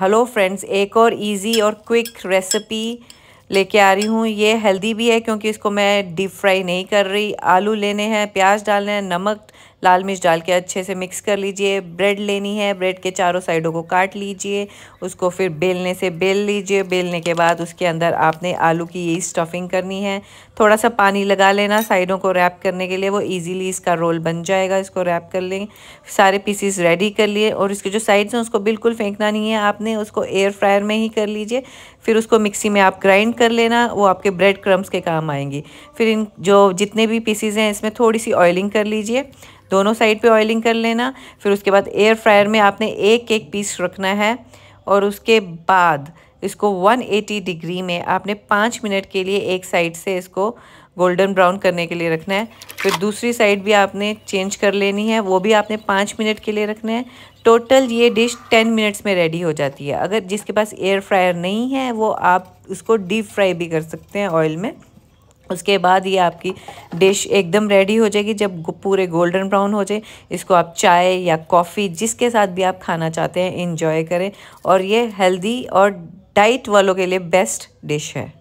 hello friends एक और easy और क्विक रेसिपी लेके आ रही हूँ ये हेल्दी भी है क्योंकि इसको मैं डीप फ्राई नहीं कर रही आलू लेने हैं प्याज डालने हैं नमक लाल मिर्च डाल के अच्छे से मिक्स कर लीजिए ब्रेड लेनी है ब्रेड के चारों साइडों को काट लीजिए उसको फिर बेलने से बेल लीजिए बेलने के बाद उसके अंदर आपने आलू की यही स्टफिंग करनी है थोड़ा सा पानी लगा लेना साइडों को रैप करने के लिए वो ईजीली इसका रोल बन जाएगा इसको रैप कर लें सारे पीसीस रेडी कर लिए और इसके जो साइड्स हैं उसको बिल्कुल फेंकना नहीं है आपने उसको एयर फ्रायर में ही कर लीजिए फिर उसको मिक्सी में आप ग्राइंड कर लेना वो आपके ब्रेड क्रम्स के काम आएंगी फिर इन जो जितने भी पीसीज हैं इसमें थोड़ी सी ऑयलिंग कर लीजिए दोनों साइड पे ऑयलिंग कर लेना फिर उसके बाद एयर फ्रायर में आपने एक एक पीस रखना है और उसके बाद इसको 180 डिग्री में आपने पाँच मिनट के लिए एक साइड से इसको गोल्डन ब्राउन करने के लिए रखना है फिर दूसरी साइड भी आपने चेंज कर लेनी है वो भी आपने पाँच मिनट के लिए रखना है टोटल ये डिश टेन मिनट्स में रेडी हो जाती है अगर जिसके पास एयर फ्रायर नहीं है वो आप उसको डीप फ्राई भी कर सकते हैं ऑयल में उसके बाद ये आपकी डिश एकदम रेडी हो जाएगी जब पूरे गोल्डन ब्राउन हो जाए इसको आप चाय या कॉफ़ी जिसके साथ भी आप खाना चाहते हैं इंजॉय करें और ये हेल्दी और डाइट वालों के लिए बेस्ट डिश है